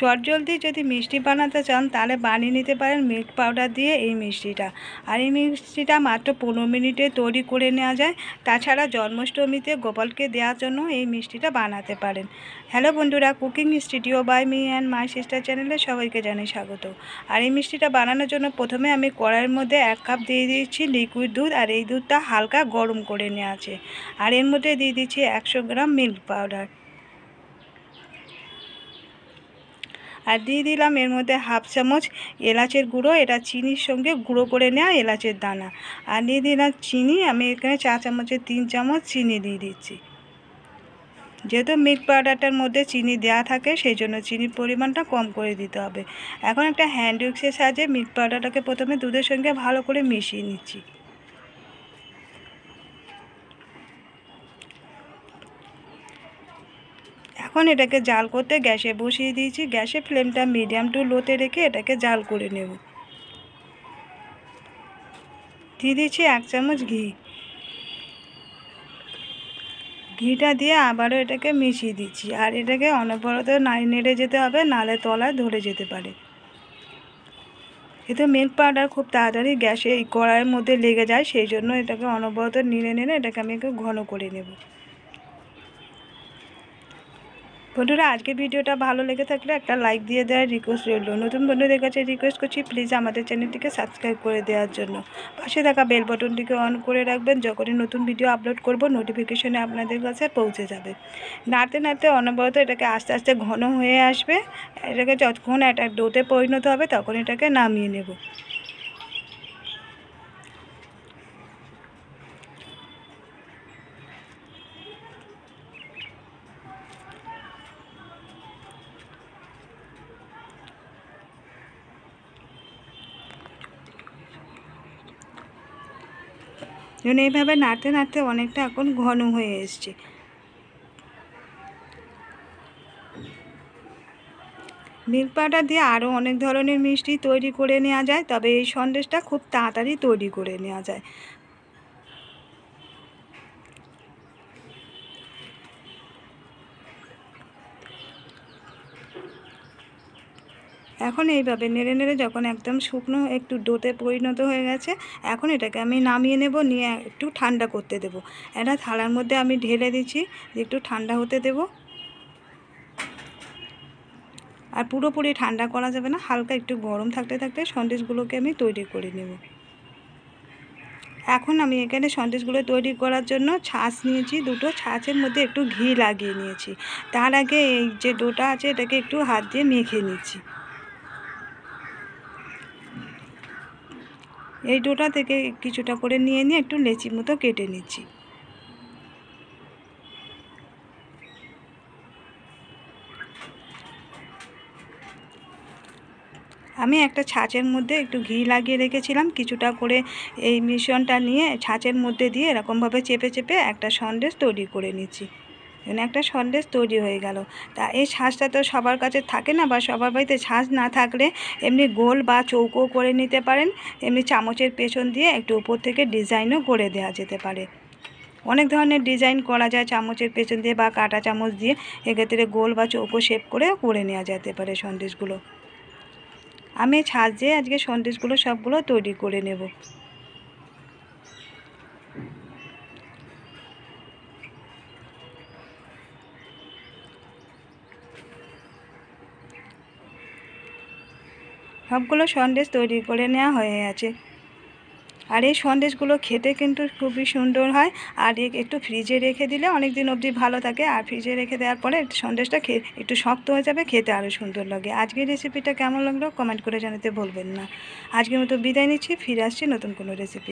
চটজলদি যদি মিষ্টি বানাতে চান তাহলে বানিয়ে নিতে পারেন মিল্ক পাউডার দিয়ে এই মিষ্টিটা আর এই মিষ্টিটা মাত্র পনেরো মিনিটে তৈরি করে নেওয়া যায় তাছাড়া জন্মাষ্টমীতে গোপালকে দেওয়ার জন্য এই মিষ্টিটা বানাতে পারেন হ্যালো বন্ধুরা cooking studio by me and my sister চ্যানেলে সবাইকে জানাই স্বাগত আর এই মিষ্টিটা বানানোর জন্য প্রথমে আমি কড়াইয়ের মধ্যে এক কাপ দিয়ে দিয়েছি লিকুইড দুধ আর এই দুধটা হালকা গরম করে নেওয়া আছে আর এর মধ্যে দিয়ে দিচ্ছি একশো গ্রাম মিল্ক পাউডার আর দিয়ে দিলাম এর মধ্যে হাফ চামচ এলাচের গুঁড়ো এটা চিনির সঙ্গে গুঁড়ো করে নেওয়া এলাচের দানা আর দিয়ে দিলাম চিনি আমি এখানে চা চামচের তিন চামচ চিনি দিয়ে দিচ্ছি যেহেতু মিল্ক পাউডারটার মধ্যে চিনি দেওয়া থাকে সেই জন্য চিনির পরিমাণটা কম করে দিতে হবে এখন একটা হ্যান্ড উইক্সের সাহায্যে মিল্ক পাউডারটাকে প্রথমে দুধের সঙ্গে ভালো করে মিশিয়ে নিচ্ছি এখন এটাকে জাল করতে গ্যাসে বসিয়ে দিয়েছি গ্যাসে ফ্লেমটা মিডিয়াম টু লোতে রেখে এটাকে জাল করে নেব দিয়ে দিচ্ছি এক চামচ ঘি ঘিটা দিয়ে আবারও এটাকে মিশিয়ে দিচ্ছি আর এটাকে অনবরত নেড়ে যেতে হবে নালে তলায় ধরে যেতে পারে এতে মিল্ক পাউডার খুব তাড়াতাড়ি গ্যাসে এই কড়াইয়ের মধ্যে লেগে যায় সেই জন্য এটাকে অনবরত নেড়ে নেড়ে এটাকে আমি একটু ঘন করে নেব বন্ধুরা আজকের ভিডিওটা ভালো লেগে থাকলে একটা লাইক দিয়ে দেওয়ার রিকোয়েস্ট রইল নতুন বন্ধুদের কাছে রিকোয়েস্ট করছি প্লিজ আমাদের চ্যানেলটিকে সাবস্ক্রাইব করে দেওয়ার জন্য পাশে থাকা বেল বটনটিকে অন করে রাখবেন যখনই নতুন ভিডিও আপলোড করব নোটিফিকেশনে আপনাদের কাছে পৌঁছে যাবে নাড়তে নাড়তে অনবরত এটাকে আস্তে আস্তে ঘন হয়ে আসবে এটাকে যতক্ষণ একটা ডোতে পরিণত হবে তখন এটাকে নামিয়ে নেব জন্য এইভাবে নাড়তে নাড়তে অনেকটা এখন ঘন হয়ে এসছে মিল্ক পাউডার দিয়ে আরও অনেক ধরনের মিষ্টি তৈরি করে নেওয়া যায় তবে এই সন্দেশটা খুব তাড়াতাড়ি তৈরি করে নেওয়া যায় এখন এইভাবে নেড়ে নেড়ে যখন একদম শুকনো একটু ডোতে পরিণত হয়ে গেছে এখন এটাকে আমি নামিয়ে নেব নিয়ে একটু ঠান্ডা করতে দেব এটা থালার মধ্যে আমি ঢেলে দিচ্ছি যে একটু ঠান্ডা হতে দেব আর পুরোপুরি ঠান্ডা করা যাবে না হালকা একটু গরম থাকতে থাকতে সন্দেশগুলোকে আমি তৈরি করে নেব এখন আমি এখানে সন্দেশগুলো তৈরি করার জন্য ছাঁচ নিয়েছি দুটো ছাঁচের মধ্যে একটু ঘি লাগিয়ে নিয়েছি তার আগে এই যে ডোটা আছে এটাকে একটু হাত দিয়ে মেখে নিচ্ছি এই ডোটা থেকে কিছুটা করে নিয়ে নিয়ে একটু লেচির মতো কেটে নিচ্ছি আমি একটা ছাঁচের মধ্যে একটু ঘি লাগিয়ে রেখেছিলাম কিছুটা করে এই মিশ্রণটা নিয়ে ছাঁচের মধ্যে দিয়ে এরকমভাবে চেপে চেপে একটা সন্দেশ তৈরি করে নিচ্ছি জন্য মানে একটা সন্দেশ তৈরি হয়ে গেল তা এই শ্বাসটা তো সবার কাছে থাকে না বা সবার বাড়িতে শ্বাস না থাকলে এমনি গোল বা চৌকো করে নিতে পারেন এমনি চামচের পেছন দিয়ে একটু উপর থেকে ডিজাইনও করে দেওয়া যেতে পারে অনেক ধরনের ডিজাইন করা যায় চামচের পেছন দিয়ে বা কাটা চামচ দিয়ে এক্ষেত্রে গোল বা চৌকো শেপ করে করে নেওয়া যেতে পারে সন্দেশগুলো আমি ছাঁচ দিয়ে আজকে সন্দেশগুলো সবগুলো তৈরি করে নেব সবগুলো সন্দেশ তৈরি করে নেওয়া হয়ে আছে আর এই সন্দেশগুলো খেতে কিন্তু খুবই সুন্দর হয় আর একটু ফ্রিজে রেখে দিলে অনেক দিন অবধি ভালো থাকে আর ফ্রিজে রেখে দেওয়ার পরে সন্দেশটা খেয়ে একটু শক্ত হয়ে যাবে খেতে আরও সুন্দর লাগে আজকের রেসিপিটা কেমন লাগলো কমেন্ট করে জানাতে বলবেন না আজকের মতো বিদায় নিচ্ছি ফিরে আসছি নতুন কোনো রেসিপি